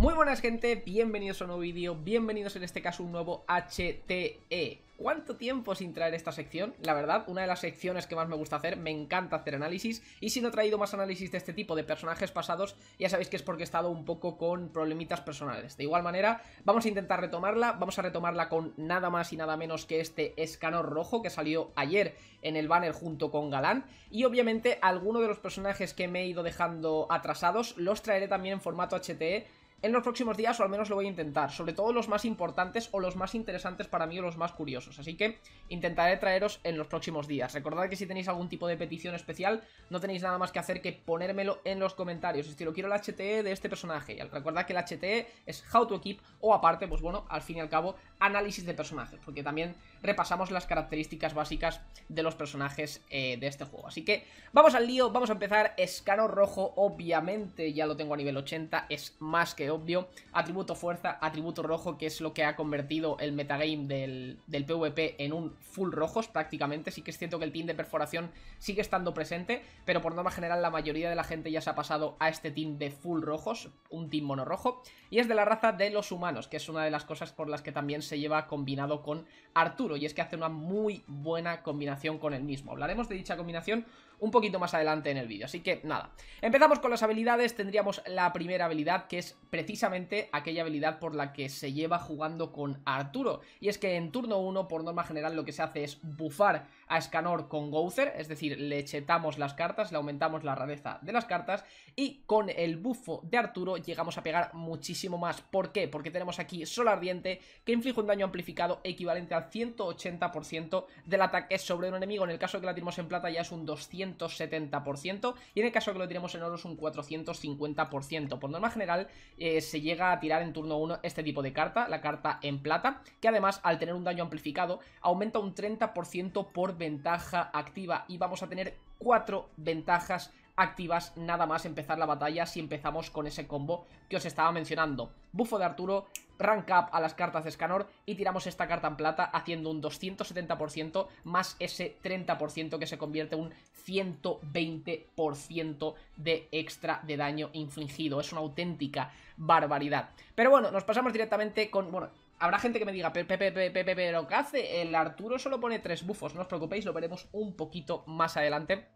Muy buenas gente, bienvenidos a un nuevo vídeo, bienvenidos en este caso a un nuevo HTE. ¿Cuánto tiempo sin traer esta sección? La verdad, una de las secciones que más me gusta hacer, me encanta hacer análisis y si no he traído más análisis de este tipo de personajes pasados, ya sabéis que es porque he estado un poco con problemitas personales. De igual manera, vamos a intentar retomarla, vamos a retomarla con nada más y nada menos que este escanor rojo que salió ayer en el banner junto con Galán y obviamente alguno de los personajes que me he ido dejando atrasados los traeré también en formato HTE en los próximos días, o al menos lo voy a intentar, sobre todo los más importantes o los más interesantes para mí o los más curiosos, así que intentaré traeros en los próximos días. Recordad que si tenéis algún tipo de petición especial, no tenéis nada más que hacer que ponérmelo en los comentarios, estilo quiero el HTE de este personaje, y recordad que el HTE es How to Equip o aparte, pues bueno, al fin y al cabo, análisis de personajes, porque también repasamos las características básicas de los personajes eh, de este juego. Así que vamos al lío, vamos a empezar, Escano Rojo, obviamente ya lo tengo a nivel 80, es más que obvio. Atributo fuerza, atributo rojo, que es lo que ha convertido el metagame del, del PvP en un full rojos prácticamente. Sí que es cierto que el team de perforación sigue estando presente, pero por norma general la mayoría de la gente ya se ha pasado a este team de full rojos, un team mono rojo, Y es de la raza de los humanos, que es una de las cosas por las que también se lleva combinado con Arturo. Y es que hace una muy buena combinación con el mismo. Hablaremos de dicha combinación un poquito más adelante en el vídeo. Así que nada, empezamos con las habilidades. Tendríamos la primera habilidad que es precisamente aquella habilidad por la que se lleva jugando con Arturo. Y es que en turno 1, por norma general, lo que se hace es bufar a Escanor con Gouther, es decir, le chetamos las cartas, le aumentamos la rareza de las cartas, y con el bufo de Arturo llegamos a pegar muchísimo más. ¿Por qué? Porque tenemos aquí Sol Ardiente, que inflige un daño amplificado equivalente al 180% del ataque sobre un enemigo. En el caso de que la tiramos en plata ya es un 270%, y en el caso de que lo tiremos en oro es un 450%. Por norma general, eh, se llega a tirar en turno 1 este tipo de carta, la carta en plata, que además al tener un daño amplificado aumenta un 30% por ventaja activa y vamos a tener 4 ventajas activas nada más empezar la batalla si empezamos con ese combo que os estaba mencionando. Bufo de Arturo, rank up a las cartas de Escanor y tiramos esta carta en plata haciendo un 270% más ese 30% que se convierte en un 120% de extra de daño infligido. Es una auténtica barbaridad. Pero bueno, nos pasamos directamente con... Bueno, habrá gente que me diga, pero ¿qué hace? El Arturo solo pone tres bufos, no os preocupéis, lo veremos un poquito más adelante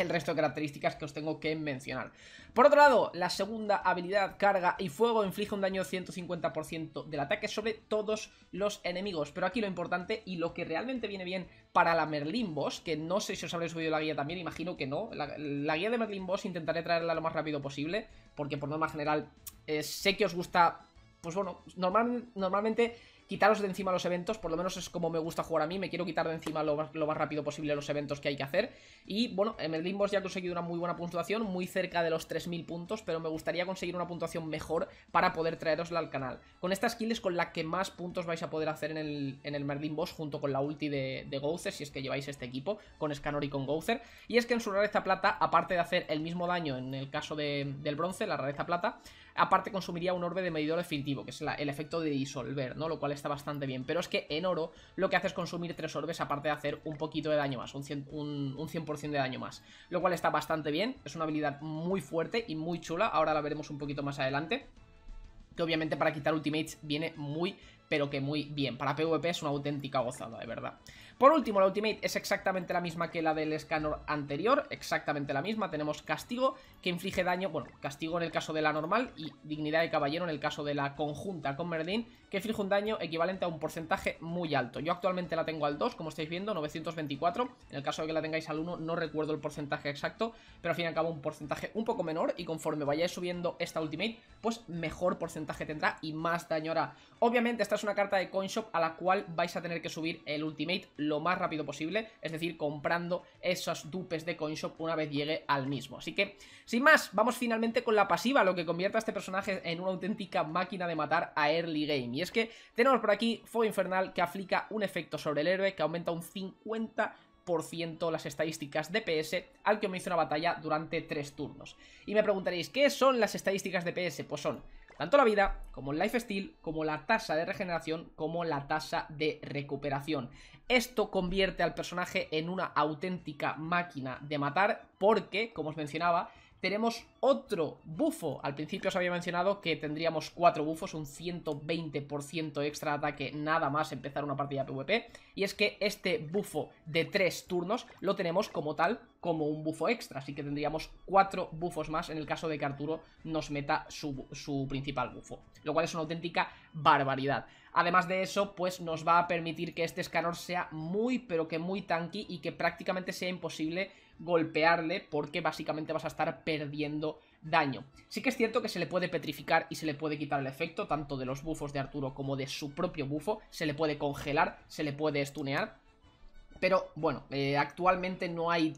el resto de características que os tengo que mencionar. Por otro lado, la segunda habilidad, carga y fuego, inflige un daño 150% del ataque sobre todos los enemigos. Pero aquí lo importante y lo que realmente viene bien para la Merlin Boss, que no sé si os habré subido la guía también, imagino que no. La, guía de Merlin Boss intentaré traerla lo más rápido posible, porque por norma general eh, sé que os gusta... Pues bueno, normalmente quitaros de encima los eventos, por lo menos es como me gusta jugar a mí, me quiero quitar de encima lo más, rápido posible los eventos que hay que hacer. Y bueno, Merlin Boss ya ha conseguido una muy buena puntuación, muy cerca de los 3000 puntos, pero me gustaría conseguir una puntuación mejor para poder traerosla al canal. Con esta skill es con la que más puntos vais a poder hacer en el, en Merlin Boss junto con la ulti de, de si es que lleváis este equipo, con Scanor y con Gouther. Y es que en su rareza plata, aparte de hacer el mismo daño en el caso del bronce, la rareza plata, aparte consumiría un orbe de medidor definitivo, que es el efecto de disolver, ¿no? Lo cual está bastante bien. Pero es que en oro lo que hace es consumir tres orbes, aparte de hacer un poquito de daño más, un 100%, un 100 de daño más. Lo cual está bastante bien, es una habilidad muy fuerte y muy chula, ahora la veremos un poquito más adelante. Que obviamente para quitar ultimates viene muy, pero que muy bien. Para PvP es una auténtica gozada, de verdad. Por último, la Ultimate es exactamente la misma que la del Escanor anterior, exactamente la misma. Tenemos Castigo, que inflige daño, bueno, Castigo en el caso de la normal y Dignidad de Caballero en el caso de la conjunta con Merlin, que inflige un daño equivalente a un porcentaje muy alto. Yo actualmente la tengo al 2, como estáis viendo, 924. En el caso de que la tengáis al 1, no recuerdo el porcentaje exacto, pero al fin y al cabo un porcentaje un poco menor y conforme vayáis subiendo esta Ultimate, pues mejor porcentaje tendrá y más daño hará. Obviamente esta es una carta de Coinshop a la cual vais a tener que subir el Ultimate lo más rápido posible, es decir, comprando esos dupes de CoinShop una vez llegue al mismo. Así que, sin más, vamos finalmente con la pasiva, lo que convierte a este personaje en una auténtica máquina de matar a early game. Y es que tenemos por aquí Fuego Infernal que aplica un efecto sobre el héroe que aumenta un 50% las estadísticas de PS al que me hizo una batalla durante 3 turnos. Y me preguntaréis, ¿qué son las estadísticas de PS? Pues son tanto la vida, como el lifestyle como la tasa de regeneración, como la tasa de recuperación. Esto convierte al personaje en una auténtica máquina de matar porque, como os mencionaba, tenemos otro bufo. Al principio os había mencionado que tendríamos cuatro bufos, un 120% extra de ataque nada más empezar una partida PvP. Y es que este bufo de tres turnos lo tenemos como tal, como un bufo extra. Así que tendríamos cuatro bufos más en el caso de que Arturo nos meta su, principal bufo. Lo cual es una auténtica barbaridad. Además de eso, pues nos va a permitir que este escanor sea muy, pero que muy tanky y que prácticamente sea imposible golpearle porque básicamente vas a estar perdiendo daño. Sí que es cierto que se le puede petrificar y se le puede quitar el efecto tanto de los bufos de Arturo como de su propio bufo, se le puede congelar, se le puede estunear, pero bueno, eh, actualmente no hay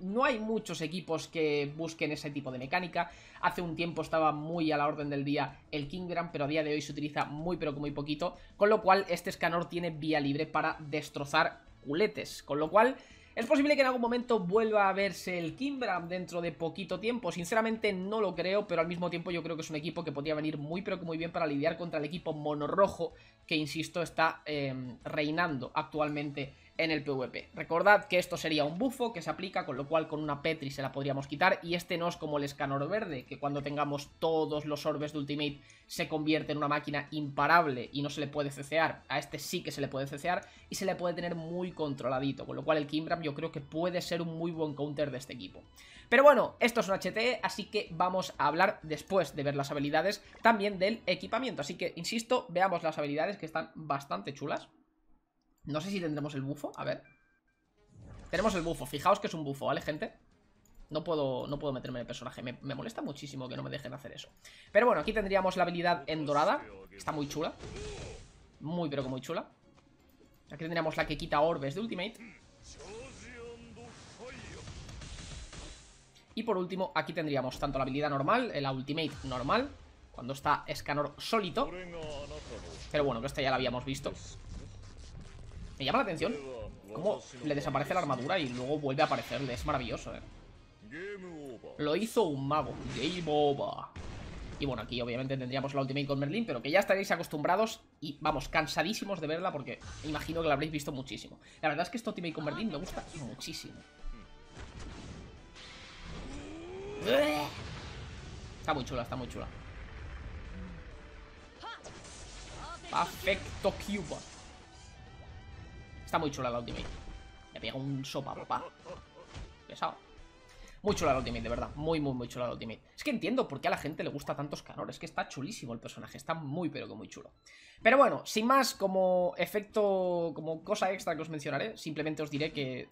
no hay muchos equipos que busquen ese tipo de mecánica. Hace un tiempo estaba muy a la orden del día el Kingram, pero a día de hoy se utiliza muy pero que muy poquito, con lo cual este escanor tiene vía libre para destrozar culetes, con lo cual es posible que en algún momento vuelva a verse el Kimbram dentro de poquito tiempo. Sinceramente no lo creo, pero al mismo tiempo yo creo que es un equipo que podría venir muy pero muy bien para lidiar contra el equipo monorrojo que, insisto, está em, reinando actualmente en el PvP. Recordad que esto sería un bufo que se aplica, con lo cual con una Petri se la podríamos quitar, y este no es como el Escanor Verde, que cuando tengamos todos los orbes de Ultimate se convierte en una máquina imparable y no se le puede cecear. A este sí que se le puede cecear y se le puede tener muy controladito, con lo cual el Kimbram yo creo que puede ser un muy buen counter de este equipo. Pero bueno, esto es un HTE, así que vamos a hablar después de ver las habilidades también del equipamiento. Así que, insisto, veamos las habilidades que están bastante chulas. No sé si tendremos el bufo, a ver. Tenemos el bufo, fijaos que es un bufo, ¿vale, gente? No puedo, no puedo meterme en el personaje, me, me molesta muchísimo que no me dejen hacer eso. Pero bueno, aquí tendríamos la habilidad en dorada, está muy chula. Muy, pero que muy chula. Aquí tendríamos la que quita orbes de Ultimate. Y por último, aquí tendríamos tanto la habilidad normal, eh, la Ultimate normal, cuando está Escanor solito. Pero bueno, que esta ya la habíamos visto. Me llama la atención cómo le desaparece la armadura y luego vuelve a aparecerle. Es maravilloso, ¿eh? Lo hizo un mago. Game over. Y bueno, aquí obviamente tendríamos la Ultimate con Merlin, pero que ya estaréis acostumbrados y, vamos, cansadísimos de verla porque imagino que la habréis visto muchísimo. La verdad es que esta Ultimate con Merlin me gusta muchísimo. Está muy chula, está muy chula. Perfecto Cuba. Está muy chula la ultimate. Me pega un sopa, papá. Pesado. Muy chula la ultimate, de verdad. Muy, muy, muy chula la ultimate. Es que entiendo por qué a la gente le gusta tantos canores. Es que está chulísimo el personaje. Está muy, pero que muy chulo. Pero bueno, sin más, como efecto, como cosa extra que os mencionaré, simplemente os diré que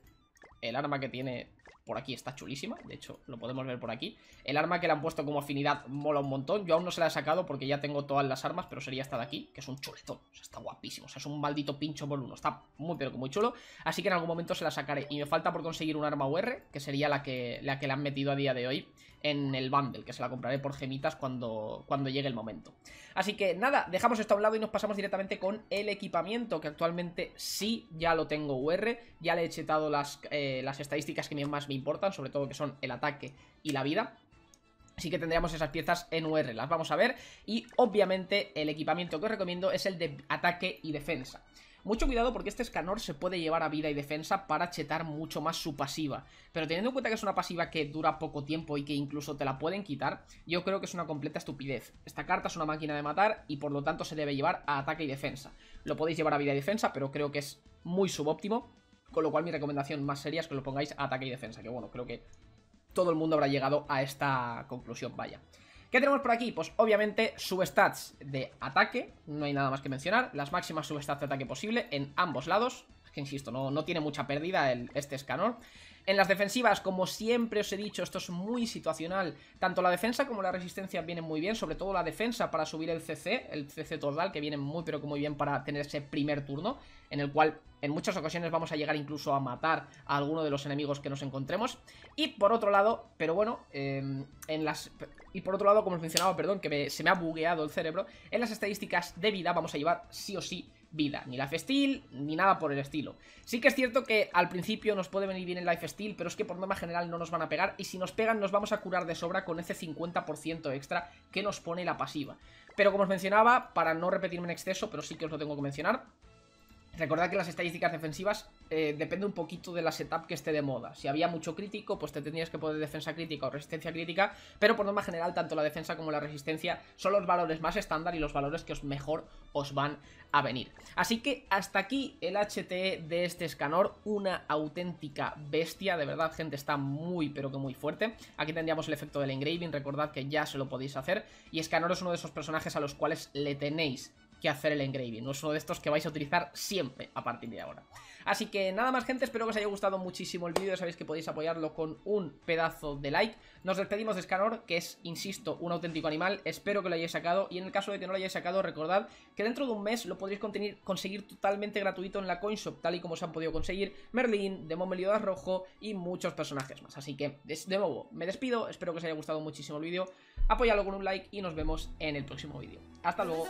el arma que tiene por aquí está chulísima, de hecho lo podemos ver por aquí. El arma que le han puesto como afinidad mola un montón, yo aún no se la he sacado porque ya tengo todas las armas, pero sería esta de aquí, que es un chuletón, o sea, está guapísimo, o sea, es un maldito pincho por uno, está muy pero que muy chulo, así que en algún momento se la sacaré. Y me falta por conseguir un arma UR, que sería la que, la que le han metido a día de hoy en el bundle, que se la compraré por gemitas cuando, cuando llegue el momento. Así que nada, dejamos esto a un lado y nos pasamos directamente con el equipamiento, que actualmente sí ya lo tengo UR, ya le he chetado las, eh, las estadísticas que más me importan, sobre todo que son el ataque y la vida, Así que tendríamos esas piezas en UR, las vamos a ver. Y obviamente el equipamiento que os recomiendo es el de ataque y defensa. Mucho cuidado porque este Escanor se puede llevar a vida y defensa para chetar mucho más su pasiva. Pero teniendo en cuenta que es una pasiva que dura poco tiempo y que incluso te la pueden quitar, yo creo que es una completa estupidez. Esta carta es una máquina de matar y por lo tanto se debe llevar a ataque y defensa. Lo podéis llevar a vida y defensa, pero creo que es muy subóptimo. Con lo cual mi recomendación más seria es que lo pongáis a ataque y defensa, que bueno, creo que todo el mundo habrá llegado a esta conclusión, vaya. ¿Qué tenemos por aquí? Pues obviamente substats de ataque, no hay nada más que mencionar, las máximas substats de ataque posible en ambos lados, que insisto, no, no tiene mucha pérdida este escanor. En las defensivas, como siempre os he dicho, esto es muy situacional. Tanto la defensa como la resistencia vienen muy bien, sobre todo la defensa para subir el CC, el CC total, que viene muy pero muy bien para tener ese primer turno, en el cual en muchas ocasiones vamos a llegar incluso a matar a alguno de los enemigos que nos encontremos. Y por otro lado, pero bueno, em, en las... Y por otro lado, como os mencionaba, perdón, que se me ha bugueado el cerebro, en las estadísticas de vida vamos a llevar sí o sí vida, ni Steal, ni nada por el estilo. Sí que es cierto que al principio nos puede venir bien el Steal, pero es que por norma general no nos van a pegar, y si nos pegan nos vamos a curar de sobra con ese 50% extra que nos pone la pasiva. Pero como os mencionaba, para no repetirme en exceso, pero sí que os lo tengo que mencionar, Recordad que las estadísticas defensivas eh, depende un poquito de la setup que esté de moda. Si había mucho crítico, pues te tendrías que poner defensa crítica o resistencia crítica, pero por norma general, tanto la defensa como la resistencia son los valores más estándar y los valores que os mejor os van a venir. Así que hasta aquí el HTE de este Scanor, una auténtica bestia, de verdad gente, está muy pero que muy fuerte. Aquí tendríamos el efecto del engraving, recordad que ya se lo podéis hacer, y Scanor es uno de esos personajes a los cuales le tenéis que hacer el engraving. No es uno de estos que vais a utilizar siempre a partir de ahora. Así que nada más gente, espero que os haya gustado muchísimo el vídeo. Sabéis que podéis apoyarlo con un pedazo de like. Nos despedimos de Scanor, que es, insisto, un auténtico animal. Espero que lo hayáis sacado y en el caso de que no lo hayáis sacado, recordad que dentro de un mes lo podréis conseguir totalmente gratuito en la Coinshop, tal y como se han podido conseguir Merlin, Demon Meliodas Rojo y muchos personajes más. Así que, de nuevo, me despido. Espero que os haya gustado muchísimo el vídeo. apoyadlo con un like y nos vemos en el próximo vídeo. ¡Hasta luego!